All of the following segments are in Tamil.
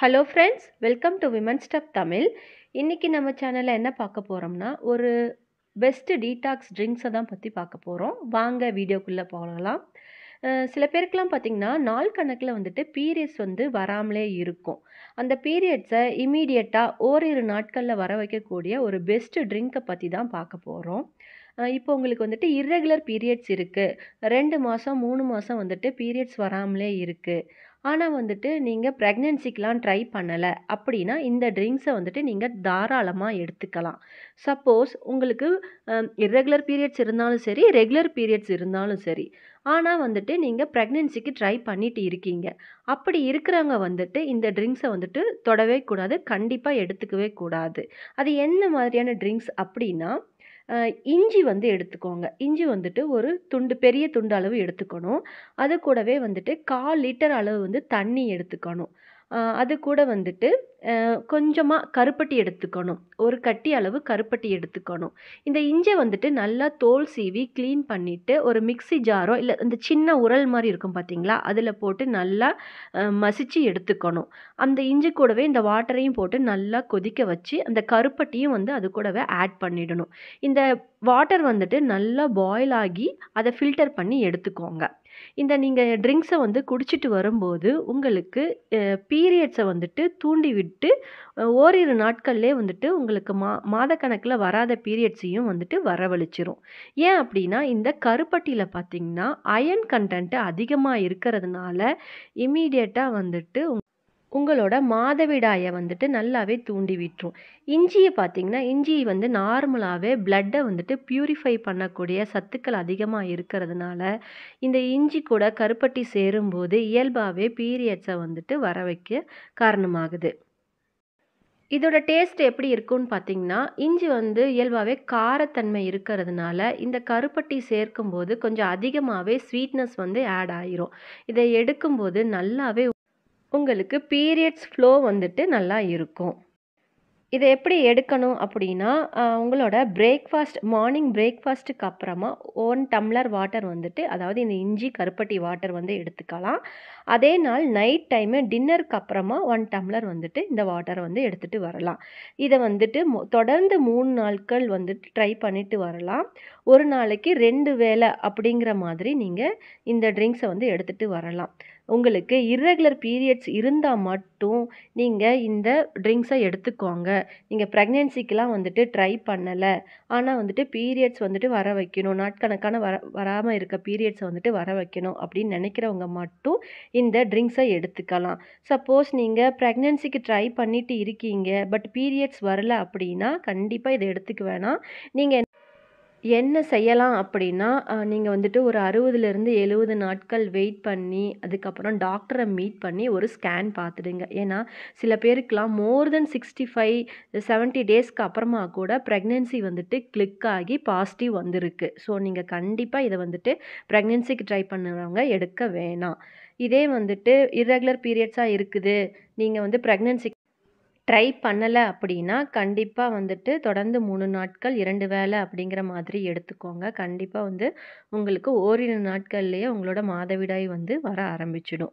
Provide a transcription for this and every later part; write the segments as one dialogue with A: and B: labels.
A: hello friends welcome to women stuff Tamil இன்றைக்கி நம்ம சேனலில் என்ன பார்க்க போகிறோம்னா ஒரு பெஸ்ட்டு டீடாக்ஸ் ட்ரிங்க்ஸை தான் பற்றி பார்க்க போகிறோம் வாங்க வீடியோக்குள்ளே போகலாம் சில பேருக்கெலாம் பார்த்திங்கன்னா நாள் கணக்கில் வந்துட்டு பீரியட்ஸ் வந்து வராமலே இருக்கும் அந்த பீரியட்ஸை இமீடியட்டாக ஓரிரு நாட்களில் வர வைக்கக்கூடிய ஒரு பெஸ்ட்டு ட்ரிங்க்கை பற்றி தான் பார்க்க போகிறோம் இப்போ உங்களுக்கு வந்துட்டு இர்ரெகுலர் பீரியட்ஸ் இருக்குது ரெண்டு மாதம் மூணு மாதம் வந்துட்டு பீரியட்ஸ் வராமலே இருக்குது ஆனால் வந்துட்டு நீங்கள் ப்ரெக்னென்சிக்கெலாம் ட்ரை பண்ணலை அப்படின்னா இந்த ட்ரிங்க்ஸை வந்துட்டு நீங்கள் தாராளமாக எடுத்துக்கலாம் சப்போஸ் உங்களுக்கு இர்ரெகுலர் பீரியட்ஸ் இருந்தாலும் சரி ரெகுலர் பீரியட்ஸ் இருந்தாலும் சரி ஆனால் வந்துட்டு நீங்கள் ப்ரெக்னென்சிக்கு ட்ரை பண்ணிட்டு இருக்கீங்க அப்படி இருக்கிறவங்க வந்துட்டு இந்த ட்ரிங்க்ஸை வந்துட்டு தொடவே கூடாது கண்டிப்பாக எடுத்துக்கவே கூடாது அது என்ன மாதிரியான ட்ரிங்க்ஸ் அப்படின்னா இஞ்சி வந்து எடுத்துக்கோங்க இஞ்சி வந்துட்டு ஒரு துண்டு பெரிய துண்டு அளவு எடுத்துக்கணும் அது கூடவே வந்துட்டு கால் லிட்டர் அளவு வந்து தண்ணி எடுத்துக்கணும் அது கூட வந்துட்டு கொஞ்சமாக கருப்பட்டி எடுத்துக்கணும் ஒரு கட்டி அளவு கருப்பட்டி எடுத்துக்கணும் இந்த இஞ்சை வந்துட்டு நல்லா தோல் சீவி க்ளீன் பண்ணிவிட்டு ஒரு மிக்சி ஜாரோ இல்லை இந்த சின்ன உரல் மாதிரி இருக்கும் பார்த்தீங்களா அதில் போட்டு நல்லா மசித்து எடுத்துக்கணும் அந்த இஞ்சி கூடவே இந்த வாட்டரையும் போட்டு நல்லா கொதிக்க வச்சு அந்த கருப்பட்டியும் வந்து அது கூடவே ஆட் பண்ணிடணும் இந்த வாட்டர் வந்துட்டு நல்லா பாயில் ஆகி அதை ஃபில்டர் பண்ணி எடுத்துக்கோங்க இந்த நீங்கள் ட்ரிங்க்ஸை வந்து குடிச்சிட்டு வரும்போது உங்களுக்கு பீரியட்ஸை வந்துட்டு தூண்டி விட்டு ஓரிரு நாட்கள்லேயே வந்துட்டு உங்களுக்கு மா மாதக்கணக்கில் வராத பீரியட்ஸையும் வந்துட்டு வரவழிச்சிரும் ஏன் அப்படின்னா இந்த கருப்பட்டியில் பார்த்திங்கன்னா அயன் கண்டென்ட்டு அதிகமாக இருக்கிறதுனால இமீடியட்டாக வந்துட்டு உங்களோட மாதவிடாயை வந்துட்டு நல்லாவே தூண்டி விட்டுரும் இஞ்சியை பார்த்தீங்கன்னா இஞ்சி வந்து நார்மலாகவே பிளட்டை வந்துட்டு ப்யூரிஃபை பண்ணக்கூடிய சத்துக்கள் அதிகமாக இருக்கிறதுனால இந்த இஞ்சி கூட கருப்பட்டி சேரும்போது இயல்பாகவே பீரியட்ஸை வந்துட்டு வர வைக்க காரணமாகுது இதோட டேஸ்ட் எப்படி இருக்கும்னு பார்த்தீங்கன்னா இஞ்சி வந்து இயல்பாகவே காரத்தன்மை இருக்கிறதுனால இந்த கருப்பட்டி சேர்க்கும்போது கொஞ்சம் அதிகமாகவே ஸ்வீட்னஸ் வந்து ஆட் ஆயிரும் இதை எடுக்கும்போது நல்லாவே உங்களுக்கு பீரியட்ஸ் ஃப்ளோ வந்துட்டு நல்லா இருக்கும் இதை எப்படி எடுக்கணும் அப்படின்னா உங்களோட பிரேக்ஃபாஸ்ட் மார்னிங் பிரேக்ஃபாஸ்ட்டுக்கு அப்புறமா ஒன் டம்ளர் வாட்டர் வந்துட்டு அதாவது இந்த இஞ்சி கருப்பட்டி வாட்டர் வந்து எடுத்துக்கலாம் அதே நாள் நைட் டைமு டின்னருக்கு அப்புறமா ஒன் டம்ளர் வந்துட்டு இந்த வாட்டரை வந்து எடுத்துகிட்டு வரலாம் இதை வந்துட்டு தொடர்ந்து மூணு நாட்கள் வந்துட்டு ட்ரை பண்ணிவிட்டு வரலாம் ஒரு நாளைக்கு ரெண்டு வேளை அப்படிங்கிற மாதிரி நீங்கள் இந்த ட்ரிங்க்ஸை வந்து எடுத்துகிட்டு வரலாம் உங்களுக்கு இர்ரெகுலர் பீரியட்ஸ் இருந்தால் மட்டும் நீங்கள் இந்த ட்ரிங்க்ஸை எடுத்துக்கோங்க நீங்கள் ப்ரெக்னென்சிக்கெலாம் வந்துட்டு ட்ரை பண்ணலை ஆனால் வந்துட்டு பீரியட்ஸ் வந்துட்டு வர வைக்கணும் நாட்கணக்கான வர வராமல் இருக்க பீரியட்ஸை வந்துட்டு வர வைக்கணும் அப்படின்னு நினைக்கிறவங்க மட்டும் இந்த ட்ரிங்க்ஸை எடுத்துக்கலாம் சப்போஸ் நீங்கள் ப்ரெக்னென்சிக்கு ட்ரை பண்ணிட்டு இருக்கீங்க பட் பீரியட்ஸ் வரல அப்படின்னா கண்டிப்பாக இதை எடுத்துக்க வேணாம் நீங்கள் என்ன செய்யலாம் அப்படின்னா நீங்கள் வந்துட்டு ஒரு அறுபதுலேருந்து எழுபது நாட்கள் வெயிட் பண்ணி அதுக்கப்புறம் டாக்டரை மீட் பண்ணி ஒரு ஸ்கேன் பார்த்துடுங்க ஏன்னா சில பேருக்கெலாம் more than sixty five seventy டேஸ்க்கு அப்புறமா கூட ப்ரெக்னென்சி வந்துட்டு கிளிக் ஆகி பாசிட்டிவ் வந்திருக்கு ஸோ நீங்கள் கண்டிப்பாக இதை வந்துட்டு ப்ரெக்னென்சிக்கு ட்ரை பண்ணுறவங்க எடுக்க வேணாம் இதே வந்துட்டு இர்ரெகுலர் பீரியட்ஸாக இருக்குது நீங்கள் வந்து ப்ரெக்னென்சி ட்ரை பண்ணலை அப்படின்னா கண்டிப்பாக வந்துட்டு தொடர்ந்து மூணு நாட்கள் இரண்டு வேளை அப்படிங்கிற மாதிரி எடுத்துக்கோங்க கண்டிப்பாக வந்து உங்களுக்கு ஓரிரு நாட்கள்லேயே உங்களோட மாதவிடாய் வந்து வர ஆரம்பிச்சிடும்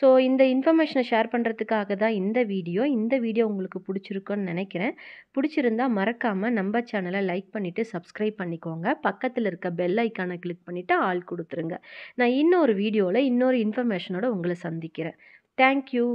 A: ஸோ இந்த இன்ஃபர்மேஷனை ஷேர் பண்ணுறதுக்காக தான் இந்த வீடியோ இந்த வீடியோ உங்களுக்கு பிடிச்சிருக்குன்னு நினைக்கிறேன் பிடிச்சிருந்தா மறக்காமல் நம்ம சேனலை லைக் பண்ணிவிட்டு சப்ஸ்கிரைப் பண்ணிக்கோங்க பக்கத்தில் இருக்க பெல் ஐக்கானை கிளிக் பண்ணிவிட்டு ஆள் கொடுத்துருங்க நான் இன்னொரு வீடியோவில் இன்னொரு இன்ஃபர்மேஷனோட உங்களை சந்திக்கிறேன் தேங்க்யூ